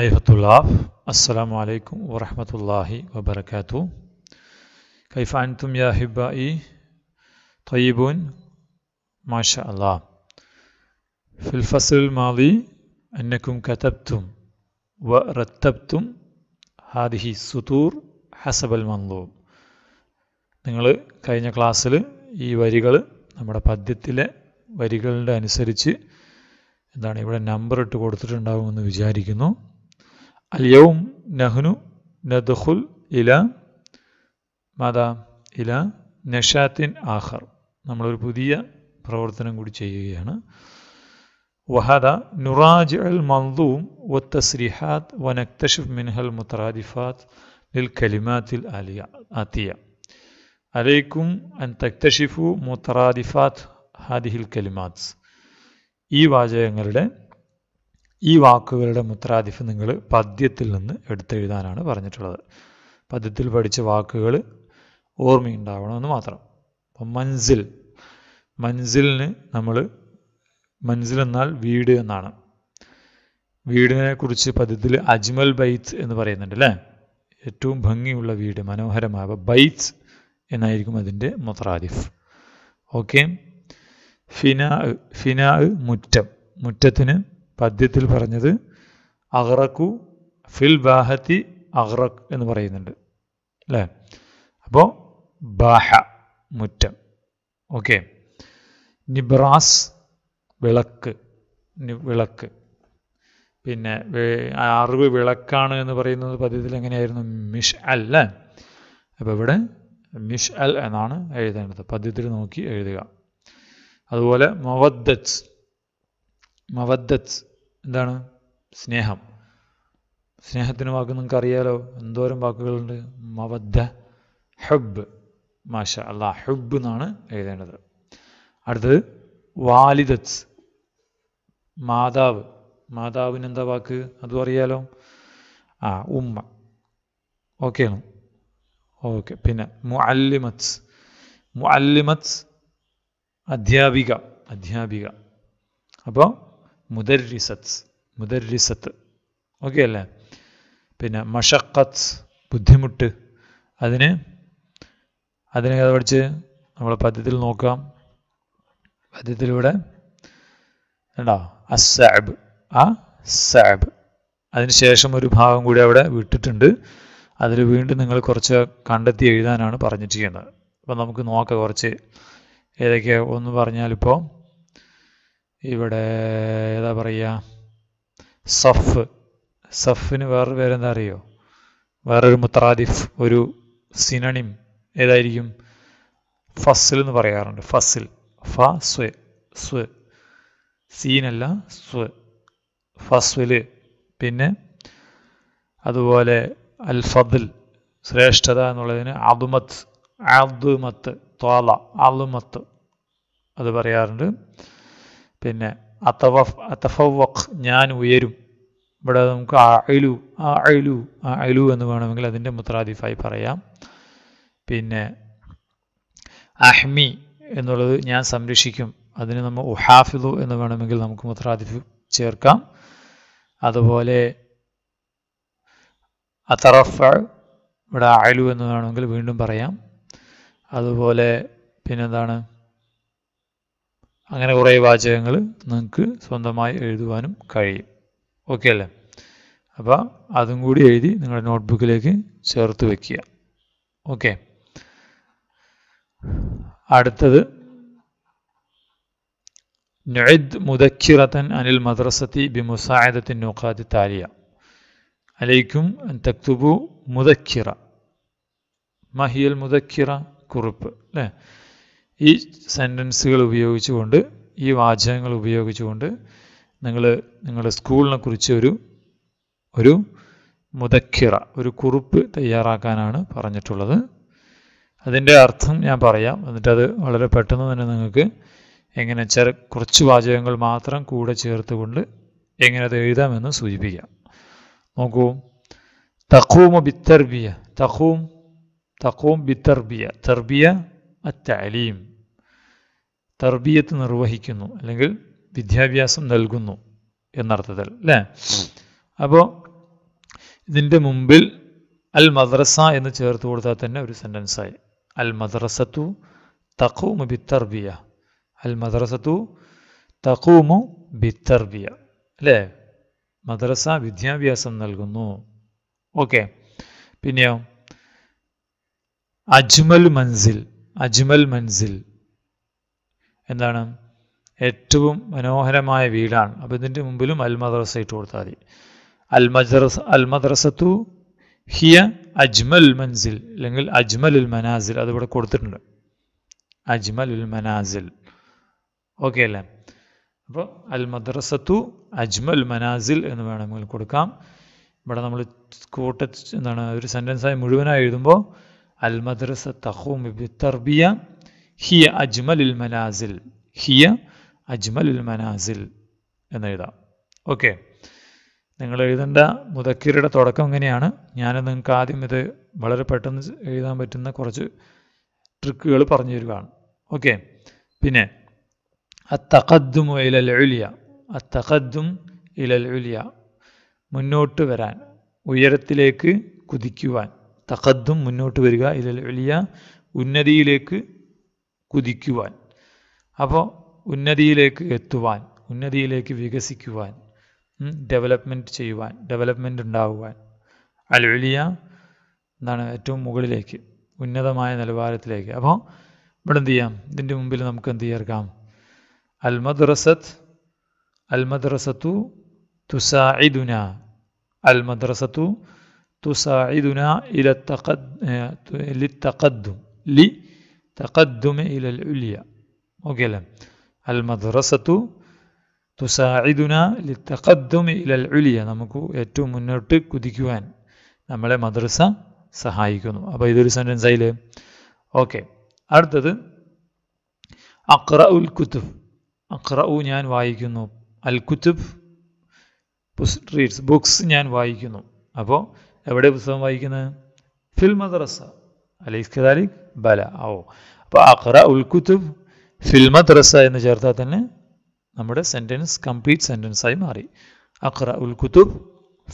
അയഹത്തുല്ലാഹ് അസ്സലാമു അലൈക്കും വറഹമത്തല്ലാഹി വബർക്കാത്തു കൈഫ അൻതും യാ ഹിബായി طيبون മാഷാ شاء الله في الفصل الماضي أنكم كتبتم ഹാദിഹി هذه ഹസബൽ حسب നിങ്ങൾ കഴിഞ്ഞ ക്ലാസ്സിൽ ഈ വരികൾ നമ്മുടെ പദ്യത്തിലെ വരികളുടെ അനുസരിച്ച് എന്താണ് ഇവിടെ നമ്പർ ഇട്ട് കൊടുത്തിട്ടുണ്ടാകുമെന്ന് വിചാരിക്കുന്നു اليوم نحن ندخل إلى ماذا؟ إلى نشاط آخر نعمل بودية برورتنا نقول شيء هنا. وهذا نراجع المنظوم والتصريحات ونكتشف منها المترادفات للكلمات الآتية عليكم أن تكتشفوا مترادفات هذه الكلمات إي വാചകങ്ങളുടെ ഈ വാക്കുകളുടെ മുത്രാദിഫ് നിങ്ങൾ പദ്യത്തിൽ നിന്ന് എടുത്തെഴുതാനാണ് പറഞ്ഞിട്ടുള്ളത് പദ്യത്തിൽ പഠിച്ച വാക്കുകൾ ഓർമ്മയുണ്ടാവണമെന്ന് മാത്രം അപ്പം മൻസിൽ മൻസിലിന് നമ്മൾ മൻസിൽ എന്നാൽ വീട് എന്നാണ് വീടിനെ കുറിച്ച് പദ്യത്തിൽ അജ്മൽ ബൈത്ത് എന്ന് പറയുന്നുണ്ട് അല്ലേ ഏറ്റവും ഭംഗിയുള്ള വീട് മനോഹരമായ ബൈത്ത് എന്നായിരിക്കും അതിൻ്റെ മുത്രാദിഫ് ഓക്കെ ഫിനാ ഫിനാ മുറ്റം മുറ്റത്തിന് പദ്യത്തിൽ പറഞ്ഞത് അഹ്റക്കു ഫിൽ ബാഹത്തി അഹ്റക് എന്ന് പറയുന്നുണ്ട് അല്ലേ അപ്പോൾ ബാഹ മുറ്റം ഓക്കെ നിബ്രാസ് വിളക്ക് വിളക്ക് പിന്നെ അറിവ് വിളക്കാണ് എന്ന് പറയുന്നത് പദ്യത്തിൽ എങ്ങനെയായിരുന്നു മിഷ് അല്ല അപ്പോൾ ഇവിടെ മിഷ് അൽ എന്നാണ് എഴുതേണ്ടത് പദ്യത്തിൽ നോക്കി എഴുതുക അതുപോലെ മവദ്ദത്ത് മവദ്ദത്ത് എന്താണ് സ്നേഹം സ്നേഹത്തിന് വാക്ക് നിങ്ങൾക്ക് അറിയാലോ എന്തോരം വാക്കുകളുണ്ട് മവദ്ധ ഹബ് മാഷ അല്ല ഹബ് എന്നാണ് എഴുതേണ്ടത് അടുത്തത് വാലിദത്ത് മാതാവ് മാതാവിന് എന്താ വാക്ക് അതും അറിയാലോ ആ ഉമ്മ ഓക്കെയാണ് ഓക്കെ പിന്നെ മുഅല്ലിമത്സ് മുഅല്ലിമത്സ് അധ്യാപിക അധ്യാപിക അപ്പോൾ മുദരിസത്ത് മുദരിസത്ത് ഓക്കെ അല്ലേ പിന്നെ മഷക്കത്ത് ബുദ്ധിമുട്ട് അതിന് അതിനെ കഥ പഠിച്ച് നമ്മൾ പദ്യത്തിൽ നോക്കാം പദ്യത്തിലൂടെ ഉണ്ടോ അസാബ് ആ സാബ് അതിനുശേഷം ഒരു ഭാഗം കൂടി അവിടെ വിട്ടിട്ടുണ്ട് അതിൽ വീണ്ടും നിങ്ങൾ കുറച്ച് കണ്ടെത്തി എഴുതാനാണ് പറഞ്ഞിട്ടിരിക്കുന്നത് അപ്പം നമുക്ക് നോക്കാം കുറച്ച് ഏതൊക്കെയാണ് ഒന്ന് പറഞ്ഞാലിപ്പോൾ ഇവിടെ ഏതാ പറയുക സഫ് സഫിന് വേറൊരു പേരെന്താ അറിയോ വേറൊരു മുത്രാദിഫ് ഒരു സിനണിം ഏതായിരിക്കും ഫസിൽ എന്ന് പറയാറുണ്ട് ഫസിൽ ഫ സ്വ സ്വ സീനല്ല സ്വ ഫസ്വിൽ പിന്നെ അതുപോലെ അൽ ഫദിൽ ശ്രേഷ്ഠത എന്നുള്ളതിന് അതുമത്ത് അതുമത്ത് തോല അതുമത്ത് അത് പറയാറുണ്ട് പിന്നെ അത്തവഫ് അത്തഫവഖ് ഞാൻ ഉയരും ഇവിടെ നമുക്ക് അയിലു ആ അയിലു ആ അയിലു എന്ന് വേണമെങ്കിൽ അതിൻ്റെ മുത്രാദിഫായി പറയാം പിന്നെ അഹ്മി എന്നുള്ളത് ഞാൻ സംരക്ഷിക്കും അതിന് നമ്മൾ ഉഹാഫിദു എന്ന് വേണമെങ്കിൽ നമുക്ക് മുത്രാദിഫ് ചേർക്കാം അതുപോലെ അതറഫ ഇവിടെ അയലു എന്ന് വേണമെങ്കിൽ വീണ്ടും പറയാം അതുപോലെ പിന്നെന്താണ് അങ്ങനെ കുറേ വാചകങ്ങൾ നിങ്ങൾക്ക് സ്വന്തമായി എഴുതുവാനും കഴിയും ഓക്കെ അല്ലേ അപ്പോൾ അതും കൂടി എഴുതി നിങ്ങളുടെ നോട്ട്ബുക്കിലേക്ക് ചേർത്ത് വയ്ക്കുക ഓക്കെ അടുത്തത് നൊയ്ദ് മുദക്കിറത്തൻ അനിൽ മദ്രസത്തി ബി മുസായദത്തിൻ നുഖാത്തി താലിയ അലൈക്കും തക്തുബു മുദക്കിറ മഹിയൽ മുദക്കിറ കുറിപ്പ് അല്ലേ ഈ സെൻറ്റൻസുകൾ ഉപയോഗിച്ചുകൊണ്ട് ഈ വാചകങ്ങൾ ഉപയോഗിച്ചുകൊണ്ട് നിങ്ങൾ നിങ്ങളുടെ സ്കൂളിനെ കുറിച്ച് ഒരു ഒരു മുതക്കിറ ഒരു കുറിപ്പ് തയ്യാറാക്കാനാണ് പറഞ്ഞിട്ടുള്ളത് അതിൻ്റെ അർത്ഥം ഞാൻ പറയാം എന്നിട്ട് അത് വളരെ പെട്ടെന്ന് തന്നെ നിങ്ങൾക്ക് എങ്ങനെ ചെറ കുറച്ച് വാചകങ്ങൾ മാത്രം കൂടെ ചേർത്തുകൊണ്ട് എങ്ങനെ അത് എഴുതാമെന്ന് സൂചിപ്പിക്കാം നോക്കൂ തഖൂമു ബിത്തർബിയ തഖൂം തഖൂം ബിത്തർബിയ തർബിയ അറ്റാലിയും തർബീയത്ത് നിർവഹിക്കുന്നു അല്ലെങ്കിൽ വിദ്യാഭ്യാസം നൽകുന്നു എന്നർത്ഥത്തിൽ അല്ലേ അപ്പോൾ ഇതിൻ്റെ മുമ്പിൽ അൽ മദ്രസ എന്ന് ചേർത്ത് കൊടുത്താൽ തന്നെ ഒരു സെൻറ്റൻസായി അൽ മദ്രസത്തു തഖൂമു ബിത്തർബിയ അൽ മദ്രസത്തു തഖൂമു ബിത്തർബിയ അല്ലേ മദ്രസ വിദ്യാഭ്യാസം നൽകുന്നു ഓക്കെ പിന്നെയോ അജ്മൽ മൻസിൽ അജ്മൽ മൻസിൽ എന്താണ് ഏറ്റവും മനോഹരമായ വീടാണ് അപ്പോൾ ഇതിൻ്റെ മുമ്പിലും അൽ മദ്രസ ഇട്ട് കൊടുത്താൽ മതി അൽ മദ്രസ അൽ മദ്രസത്തു ഹിയ അജ്മൽ മൻസിൽ അല്ലെങ്കിൽ അജ്മൽ ഉൽ മനാസിൽ അതിവിടെ കൊടുത്തിട്ടുണ്ട് അജ്മൽ ഉൽ മനാസിൽ ഓക്കെ അല്ലേ അപ്പോൾ അൽ മദ്രസത്തു അജ്മൽ മനാസിൽ എന്ന് വേണമെങ്കിൽ കൊടുക്കാം ഇവിടെ നമ്മൾ കൂട്ട എന്താണ് ഒരു സെൻറ്റൻസായി മുഴുവനായി എഴുതുമ്പോൾ അൽ മദ്രസ തഹൂം തർബിയ ഹിയ അജ്മലുൽ മനാസിൽ ഹിയ അജ്മലുൽ മനാസിൽ എന്നെഴുതാം ഓക്കെ നിങ്ങൾ എഴുതേണ്ട മുതക്കീരുടെ തുടക്കം എങ്ങനെയാണ് ഞാൻ നിങ്ങൾക്ക് ആദ്യം ഇത് വളരെ പെട്ടെന്ന് എഴുതാൻ പറ്റുന്ന കുറച്ച് ട്രിക്കുകൾ പറഞ്ഞു തരുകയാണ് ഓക്കെ പിന്നെ അത്തഖദ്ദും ഇലൽ ഉലിയ അത്തഖദ്ദും ഇലൽ ഉലിയ മുന്നോട്ട് വരാൻ ഉയരത്തിലേക്ക് കുതിക്കുവാൻ തഖദ്ദും മുന്നോട്ട് വരിക ഇലൽ ഉലിയ ഉന്നതിയിലേക്ക് കുതിക്കുവാൻ അപ്പോൾ ഉന്നതിയിലേക്ക് എത്തുവാൻ ഉന്നതിയിലേക്ക് വികസിക്കുവാൻ ഡെവലപ്മെൻറ്റ് ചെയ്യുവാൻ ഡെവലപ്മെൻറ്റ് ഉണ്ടാകുവാൻ അലുലിയ എന്താണ് ഏറ്റവും മുകളിലേക്ക് ഉന്നതമായ നിലവാരത്തിലേക്ക് അപ്പോൾ ഇവിടെ എന്ത് ചെയ്യാം ഇതിൻ്റെ മുമ്പിൽ നമുക്ക് എന്ത് ചേർക്കാം അൽ മദ്രസത്ത് അൽ മദ്രസത്തു തുസാഇദുന അൽ മദ്രസത്തു തുസാഇദുന ഇല തഖദ് ലി തഖദ്ദും ലി تقدم إلى العليا وقال المدرسة تساعدنا للتقدم ഇലൽ العليا നമുക്ക് ഏറ്റവും മുന്നോട്ട് കുതിക്കുവാൻ നമ്മളെ മദ്രസ സഹായിക്കുന്നു അപ്പോൾ ഇതൊരു സെൻറ്റൻസ് ആയില്ലേ ഓക്കെ അടുത്തത് അക്ര ഉൽ കുത്തുബ് അക്ര ഉ ഞാൻ വായിക്കുന്നു അൽ കുത്തുബ് റീഡ്സ് ബുക്സ് ഞാൻ വായിക്കുന്നു അപ്പോൾ എവിടെ പുസ്തകം വായിക്കുന്നത് ഫിൽ മദ്രസ അലൈസ് കദാലിക് ബല ഓ അപ്പോൾ അഖ്റ ഉൽ കുത്തുബ് ഫിൽ മദ്രസ എന്ന് ചേർത്താൽ തന്നെ നമ്മുടെ സെൻറ്റൻസ് കംപ്ലീറ്റ് സെൻറ്റൻസായി മാറി അഖ്റ ഉൽ കുത്തുബ്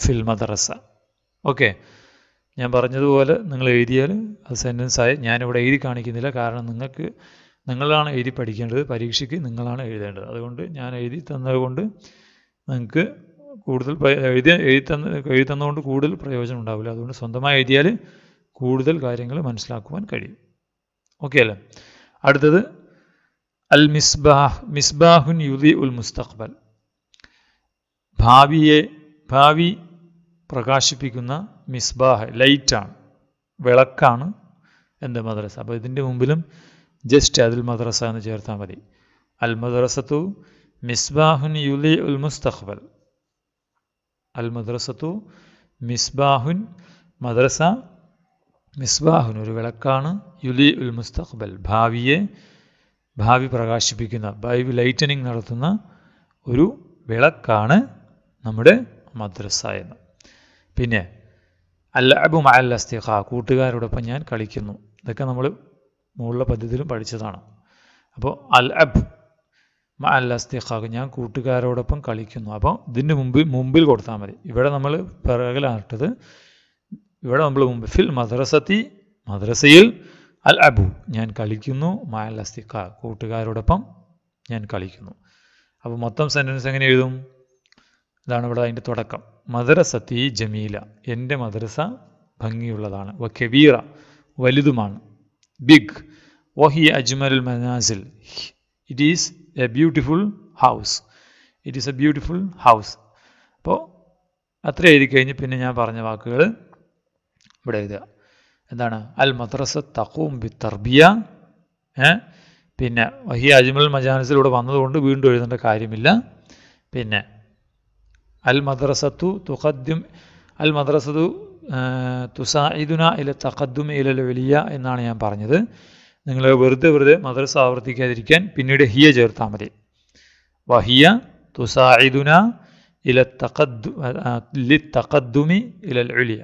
ഫിൽ മദ്രസ ഓക്കെ ഞാൻ പറഞ്ഞതുപോലെ നിങ്ങൾ എഴുതിയാൽ അത് സെൻറ്റൻസായി ഞാനിവിടെ എഴുതി കാണിക്കുന്നില്ല കാരണം നിങ്ങൾക്ക് നിങ്ങളാണ് എഴുതി പഠിക്കേണ്ടത് പരീക്ഷയ്ക്ക് നിങ്ങളാണ് എഴുതേണ്ടത് അതുകൊണ്ട് ഞാൻ എഴുതി തന്നതുകൊണ്ട് നിങ്ങൾക്ക് കൂടുതൽ എഴുതി എഴുതി തന്ന എഴുതി തന്നതുകൊണ്ട് കൂടുതൽ പ്രയോജനം ഉണ്ടാവില്ല അതുകൊണ്ട് സ്വന്തമായി എഴുതിയാൽ കൂടുതൽ കാര്യങ്ങൾ മനസ്സിലാക്കുവാൻ കഴിയും ഓക്കെ അല്ലേ അടുത്തത് അൽ മിസ്ബാഹ് മിസ്ബാഹുൻ യുദി ഉൽ മുസ്തഖ്ബൽ ഭാവിയെ ഭാവി പ്രകാശിപ്പിക്കുന്ന മിസ്ബാഹ് ലൈറ്റാണ് വിളക്കാണ് എൻ്റെ മദ്രസ അപ്പോൾ ഇതിൻ്റെ മുമ്പിലും ജസ്റ്റ് അതിൽ മദ്രസ എന്ന് ചേർത്താൽ മതി അൽ മദ്രസത്തു മിസ്ബാഹുൻ യുലി ഉൽ മുസ്തഖ്ബൽ അൽ മദ്രസത്തു മിസ്ബാഹുൻ മദ്രസ മിസ്ബാഹുൻ ഒരു വിളക്കാണ് യുലി ഉൽ മുസ്തഖ്ബൽ ഭാവിയെ ഭാവി പ്രകാശിപ്പിക്കുന്ന ഭാവി ലൈറ്റനിങ് നടത്തുന്ന ഒരു വിളക്കാണ് നമ്മുടെ മദ്രസ എന്ന് പിന്നെ അല്ലാബു മഅല്ല അസ്തിഖ കൂട്ടുകാരോടൊപ്പം ഞാൻ കളിക്കുന്നു ഇതൊക്കെ നമ്മൾ മുകളിലെ പദ്ധതിയിലും പഠിച്ചതാണ് അപ്പോൾ അൽ അബ് മഅല്ല അസ്തിഖ ഞാൻ കൂട്ടുകാരോടൊപ്പം കളിക്കുന്നു അപ്പോൾ ഇതിന് മുമ്പിൽ മുമ്പിൽ കൊടുത്താൽ മതി ഇവിടെ നമ്മൾ പിറകിലാട്ടത് ഇവിടെ നമ്മൾ മുമ്പ് ഫിൽ മദ്രസത്തി മദ്രസയിൽ അൽ അബു ഞാൻ കളിക്കുന്നു മായൽ അസ്തിക്ക കൂട്ടുകാരോടൊപ്പം ഞാൻ കളിക്കുന്നു അപ്പോൾ മൊത്തം സെൻറ്റൻസ് എങ്ങനെ എഴുതും ഇതാണ് ഇവിടെ അതിൻ്റെ തുടക്കം മദ്രസത്തി ജമീല എൻ്റെ മദ്രസ ഭംഗിയുള്ളതാണ് വ കെബീറ വലുതുമാണ് ബിഗ് വഹി Ajmal Manazil it is a beautiful house it is a beautiful house അപ്പോൾ അത്ര എഴുതി കഴിഞ്ഞ് പിന്നെ ഞാൻ പറഞ്ഞ വാക്കുകൾ ഇവിടെ എഴുതുക എന്താണ് അൽ മദ്രസ തഖൂം ബി തർബിയ പിന്നെ വഹി അജ്മൽ മജാനസിലൂടെ വന്നതുകൊണ്ട് വീണ്ടും എഴുതേണ്ട കാര്യമില്ല പിന്നെ അൽ മദ്രസത്തു തുഖദ്യം അൽ മദ്രസത്തു തുസായിദുന ഇല തഖദ്ദും ഇല വലിയ എന്നാണ് ഞാൻ പറഞ്ഞത് നിങ്ങൾ വെറുതെ വെറുതെ മദ്രസ ആവർത്തിക്കാതിരിക്കാൻ പിന്നീട് ഹിയ ചേർത്താൽ മതി വഹിയ തുസായിദുന ഇല തഖദ് ലി തഖദ്ദുമി ഇല വലിയ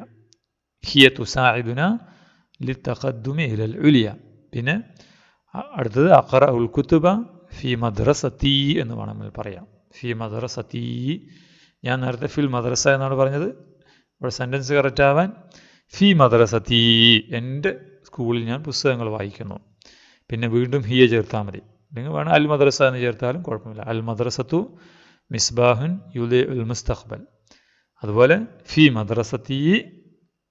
ഹിയ തുസാഇദുന ലിത്തഖദ്ദുമി ഇലൽ ഉലിയ പിന്നെ അടുത്തത് അഖറ ഉൽ കുത്തുബ ഫി മദ്രസത്തി എന്ന് വേണമെങ്കിൽ പറയാം ഫി മദ്രസത്തി ഞാൻ നേരത്തെ ഫിൽ മദ്രസ എന്നാണ് പറഞ്ഞത് ഇവിടെ സെൻറ്റൻസ് കറക്റ്റ് ആവാൻ ഫി മദ്രസത്തി എൻ്റെ സ്കൂളിൽ ഞാൻ പുസ്തകങ്ങൾ വായിക്കുന്നു പിന്നെ വീണ്ടും ഹിയ ചേർത്താൽ മതി അല്ലെങ്കിൽ വേണം അൽ മദ്രസ എന്ന് ചേർത്താലും കുഴപ്പമില്ല അൽ മദ്രസത്തു മിസ്ബാഹുൻ യുലേ ഉൽ മുസ്തഖ്ബൽ അതുപോലെ ഫി മദ്രസത്തി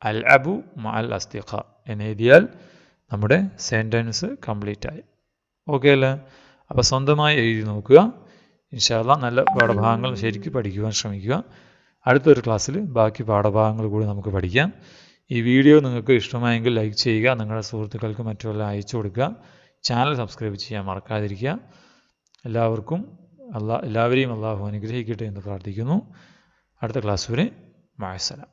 അൽ അബു മ അൽ അസ്തിഖ എന്നെഴുതിയാൽ നമ്മുടെ സെൻറ്റൻസ് കംപ്ലീറ്റ് ആയി ഓക്കെ അല്ലേ അപ്പോൾ സ്വന്തമായി എഴുതി നോക്കുക ഇൻഷാല്ല നല്ല പാഠഭാഗങ്ങൾ ശരിക്കും പഠിക്കുവാൻ ശ്രമിക്കുക അടുത്തൊരു ക്ലാസ്സിൽ ബാക്കി പാഠഭാഗങ്ങൾ കൂടി നമുക്ക് പഠിക്കാം ഈ വീഡിയോ നിങ്ങൾക്ക് ഇഷ്ടമായെങ്കിൽ ലൈക്ക് ചെയ്യുക നിങ്ങളുടെ സുഹൃത്തുക്കൾക്ക് മറ്റുള്ള അയച്ചു കൊടുക്കുക ചാനൽ സബ്സ്ക്രൈബ് ചെയ്യാൻ മറക്കാതിരിക്കുക എല്ലാവർക്കും അല്ലാ എല്ലാവരെയും അള്ളാഹു അനുഗ്രഹിക്കട്ടെ എന്ന് പ്രാർത്ഥിക്കുന്നു അടുത്ത ക്ലാസ് വരെ മായസലാം